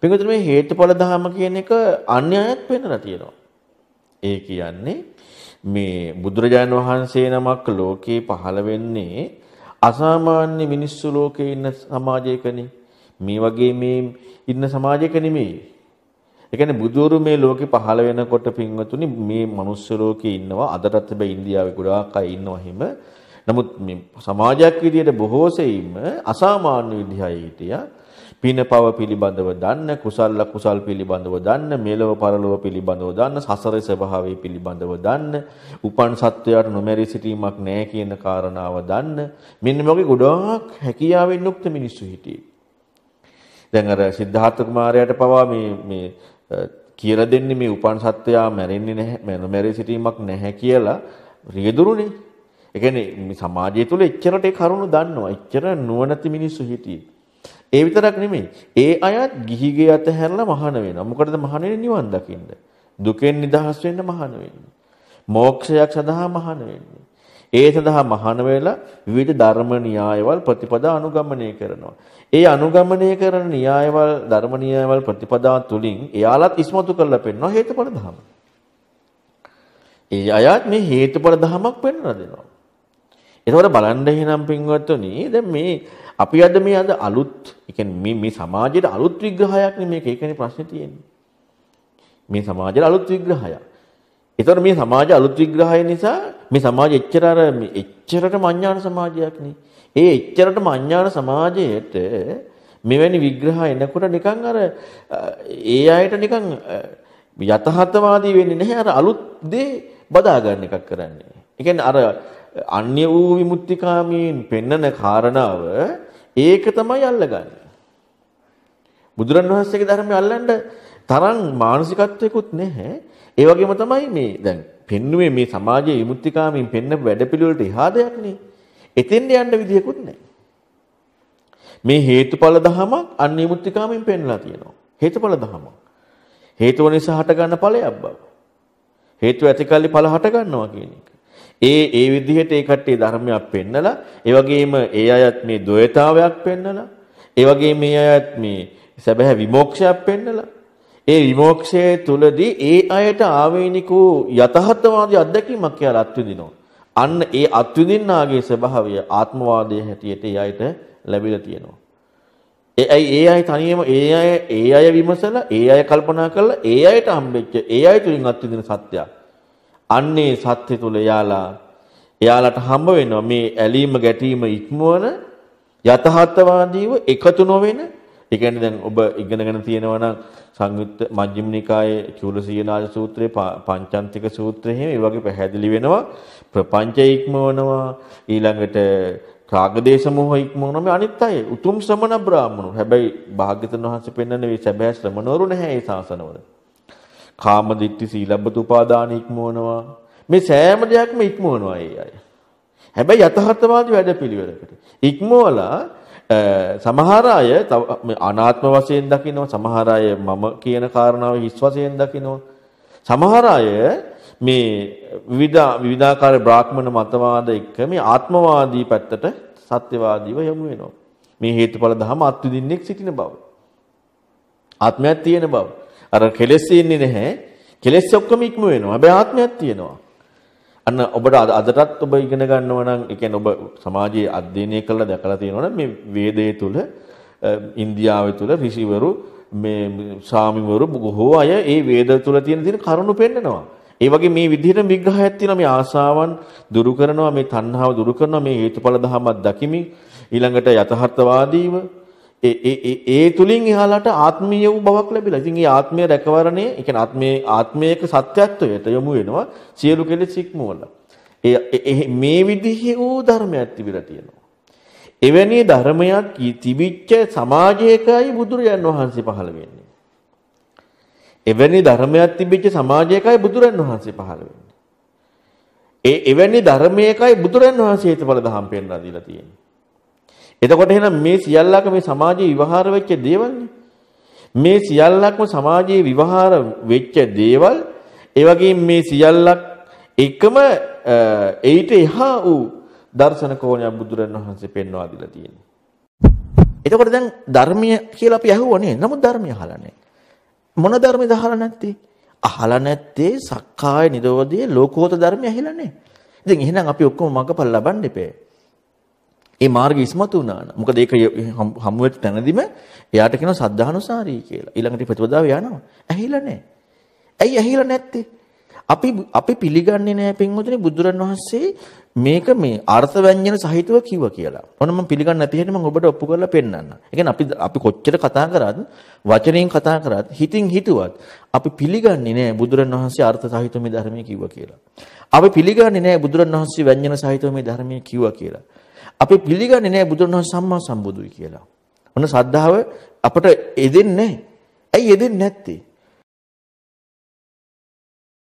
පින්විතර මේ හේතුඵල ධහම කියන එක අන්‍යයත් වෙන්නලා තියෙනවා. ඒ කියන්නේ මේ බුදුරජාණන් වහන්සේ නමක් ලෝකේ පහළ වෙන්නේ අසාමාන්‍ය මිනිස්සු ලෝකේ ඉන්න සමාජයකනේ. මේ වගේ මේ ඉන්න සමාජයක නෙමෙයි. ඒ කියන්නේ බුදුරු මේ ලෝකේ පහළ වෙනකොට පින්වතුනි මේ මිනිස් ලෝකේ ඉන්නවා අදටත් හැබැයි ඉන්දියාවේ ගොඩාක් අය ඉන්නවා හිම. නමුත් මේ සමාජයක් විදියට බොහෝ සෙයින්ම අසාමාන්‍ය විදිහයි හිටියා. පින පව පිළිබඳව දන්න, කුසල් අකුසල් පිළිබඳව දන්න, මෙලව පරලොව පිළිබඳව දන්න, සසරේ ස්වභාවය පිළිබඳව දන්න, උපන් සත්වයාට නොමැරී සිටීමක් නැහැ කියන කාරණාව දන්න. මෙන්න මොකද ගොඩාක් හැකියාවෙන් යුක්ත මිනිස්සු හිටියේ. දැන් අර සිද්ධාර්ථ කුමාරයාට පවා මේ මේ කියලා දෙන්නේ මේ උපන් සත්වයා මැරෙන්නේ නැහැ, නොමැරී සිටීමක් නැහැ කියලා රියදුරුනේ. ඒ කියන්නේ සමාජය තුළ එච්චරට ඒ කරුණු දන්නවා. එච්චර නුවණැති මිනිස්සු හිටියේ. ඒ විතරක් නෙමෙයි. ඒ අයත් ගිහිගේ අත හැරලා මහාන වෙනවා. මොකටද මහාන වෙන්නේ නිවන් දකින්න. දුකෙන් නිදහස් වෙන්න මහාන වෙන්නේ. මෝක්ෂයක් සඳහා මහාන වෙන්නේ. ඒ සඳහා මහාන වෙලා විවිධ ධර්ම න්‍යායවල ප්‍රතිපදා අනුගමනය කරනවා. ඒ අනුගමනය කරන න්‍යායවල ධර්ම න්‍යායවල ප්‍රතිපදා තුලින් එයාලත් ඉස්මතු කරලා පෙන්වන හේතුඵල ධර්ම. ඒ අයත් මේ හේතුඵල ධර්මයක් පෙන්වලා දෙනවා. එතකොට බලන්න එහෙනම් පින්වත්තුනි දැන් මේ අපි අද මේ අද අලුත් කියන්නේ මේ මේ සමාජයේ අලුත් විග්‍රහයක් නේ මේක ඒකනේ ප්‍රශ්නේ තියෙන්නේ. මේ සමාජයේ අලුත් විග්‍රහයක්. ඒතකොට මේ සමාජ අලුත් විග්‍රහය නිසා මේ සමාජ එච්චර අර එච්චරටම අඥාන සමාජයක් නේ. ඒ එච්චරටම අඥාන සමාජයට මෙවැනි විග්‍රහ එනකොට නිකන් අර ඒ අයට නිකන් යථාර්ථවාදී වෙන්නේ නැහැ අර අලුත් දේ බදා ගන්න එකක් කරන්නේ. ඒ කියන්නේ අර අන්‍ය වූ විමුක්තිකාමීන් පෙන්නන කාරණාව ඒක තමයි අල්ලගන්නේ. බුදුරන් වහන්සේගේ ධර්මය අල්ලන්න තරම් මානසිකත්වයකුත් නැහැ. ඒ වගේම තමයි මේ දැන් පෙන්නුවේ මේ සමාජයේ විමුක්තිකාමීන් පෙන්න වැඩපිළිවෙලට එහා දෙයක් නේ. එතෙන්ට යන්න විදියකුත් නැහැ. මේ හේතුඵල දහමක් අන්‍ය විමුක්තිකාමීන් පෙන්ලා තියෙනවා. හේතුඵල දහමක්. හේතුව නිසා හටගන්න ඵලයක් බව. හේතුව ඇතිකල්ලි ඵල හටගන්නවා කියන එක. ඒ ඒ විදිහට ඒ කට්ටිය ධර්මයක් පෙන්නලා ඒ වගේම ඒ අයත් මේ ද්වේතාවයක් පෙන්නලා ඒ වගේම මේ අයත් මේ සැබෑ විමෝක්ෂයක් පෙන්නලා ඒ විමෝක්ෂය තුලදී ඒ අයට ආවේනික වූ යථාර්ථවාදී අත්දැකීමක් කියලා අත්විඳිනවා. අන්න ඒ අත්විඳින්නාගේ ස්වභාවය ආත්මවාදයේ හැටියට ඒ අයට ලැබිලා තියෙනවා. ඒ අය ඒ අය තනියම ඒ අය ඒ අය විමසලා ඒ අය කල්පනා කරලා ඒ අයට හම්බෙච්ච ඒ අය තුලින් අත්විඳින සත්‍යයක්. අන්නේ සත්‍ය තුල යාලා එයාලට හම්බ වෙනවා මේ ඇලීම ගැටීම ඉක්මවන යථාර්ථවාදීව එකතු නොවෙන ඒ කියන්නේ දැන් ඔබ ඉගෙනගෙන තියෙනවා නම් සංයුත්ත මජ්ක්‍ධිම නිකායේ චූලසීනාද සූත්‍රයේ පංචාන්තික සූත්‍රයේ මේ වගේ පැහැදිලි වෙනවා ප්‍රපංචය ඉක්මවනවා ඊළඟට රාගදේශ මොහ ඉක්මවනවා මේ අනිත් අය උතුම් ශ්‍රමණ බ්‍රාහමණු හැබැයි භාග්‍යතුන් වහන්සේ පෙන්වන්නේ මේ සැබෑ ශ්‍රමණවරු නැහැ ඒ ශාසනවල කාම දිට්ඨි සීලබ්බත උපාදාන ඉක්මවනවා. මේ සෑම දෙයක්ම ඉක්මවනවා ඒ අය. හැබැයි යථාර්ථවාදී වැඩපිළිවෙලකට. ඉක්මවලා සමහර අය අනාත්ම වශයෙන් දකිනවා සමහර අය මම කියන කාරණාව හිස් වශයෙන් දකිනවා සමහර අය මේ විවිධ විවිධාකාර බ්‍රාහ්මණ මතවාද එක්ක මේ ආත්මවාදී පැත්තට සත්‍යවාදීව යොමු වෙනවා මේ හේතුඵල ධම අත්විඳින්නෙක් සිටින බව ආත්මයක් තියෙන බව අර කෙලෙස් ඉන්නේ නැහැ. කෙලෙස් ඔක්කොම ඉක්ම වෙනවා. හැබැයි ආත්මයක් තියෙනවා. අන්න ඔබට අදටත් ඔබ ඉගෙන ගන්නව නම් ඒ කියන්නේ ඔබ සමාජයේ අධ්‍යයනය කරලා දැකලා තියෙනවනම් මේ වේදයේ තුල ඉන්දියාවේ තුල ඍෂිවරු මේ සාමිවරු බොහෝ අය ඒ වේද තුල තියෙන තියෙන කරුණු පෙන්නනවා. ඒ වගේ මේ විදිහට විග්‍රහයක් තියෙනවා මේ ආසාවන් දුරු කරනවා මේ තණ්හාව දුරු කරනවා මේ හේතුඵල ධහමක් දකිමින් ඊළඟට යථාර්ථවාදීව ඒ ඒ ඒ තුලින් එහාලට ආත්මීය වූ බවක් ලැබිලා. ඉතින් මේ ආත්මය රැකවරණය, ඒ කියන්නේ ආත්මයේ ආත්මයක සත්‍යත්වයට යොමු වෙනවා සියලු කෙලෙස් ඉක්මවලා. ඒ මේ විදිහේ වූ ධර්මයක් තිබිලා තියෙනවා. එවැනි ධර්මයක් තිබිච්ච සමාජයකයි බුදුරජාන් වහන්සේ පහළ වෙන්නේ. එවැනි ධර්මයක් තිබිච්ච සමාජයකයි බුදුරන් වහන්සේ පහළ වෙන්නේ. ඒ එවැනි ධර්මයකයි බුදුරන් වහන්සේ හේතුඵල දහම් පෙන්වා දීලා තියෙන්නේ. එතකොට එහෙනම් මේ සියල්ලක මේ සමාජයේ විවහාර වෙච්ච දේවල්නේ. මේ සියල්ලක්ම සමාජයේ විවහාර වෙච්ච දේවල් ඒ වගේම මේ සියල්ලක් එකම ඒිට එහා වූ දර්ශන කෝණයක් බුදුරණවහන්සේ පෙන්වා දීලා තියෙනවා. එතකොට දැන් ධර්මය කියලා අපි අහුවනේ. නමුත් ධර්මය අහලා නැහැ. මොන ධර්මද අහලා නැත්තේ? අහලා නැත්තේ සක්කාය නිරෝධයේ ලෝකෝත්තර ධර්මය අහලා නැහැ. ඉතින් එහෙනම් අපි ඔක්කොම මඟපල් ලබන්න දෙපේ. ඒ මාර්ගය ඉස්මතු වුණා නම් මොකද ඒක හමු වෙච්ච තැනදිම එයාට කියනවා සද්ධානුසාරී කියලා. ඊළඟට ප්‍රතිපදාව යනවා. ඇහිලා නැහැ. ඇයි ඇහිලා නැත්තේ? අපි අපි පිළිගන්නේ නැහැ පින්වතුනි බුදුරන් වහන්සේ මේක මේ අර්ථ ව්‍යංජන සහිතව කිව්වා කියලා. ඕන මම පිළිගන්නේ නැති හැටි මම ඔබට ඔප්පු කරලා පෙන්නන්න. ඒ කියන්නේ අපි අපි කොච්චර කතා කරත් වචනයෙන් කතා කරත් හිතින් හිතුවත් අපි පිළිගන්නේ නැහැ බුදුරන් වහන්සේ අර්ථ සහිතව මේ ධර්මයේ කිව්වා කියලා. අපි පිළිගන්නේ නැහැ බුදුරන් වහන්සේ ව්‍යංජන සහිතව මේ ධර්මයේ කිව්වා කියලා. අපි පිළිගන්නේ නැහැ බුදුරණවහන්සේ සම්මා සම්බුදුයි කියලා. ඔන්න සද්ධාව අපට යෙදෙන්නේ ඇයි යෙදෙන්නේ නැත්තේ?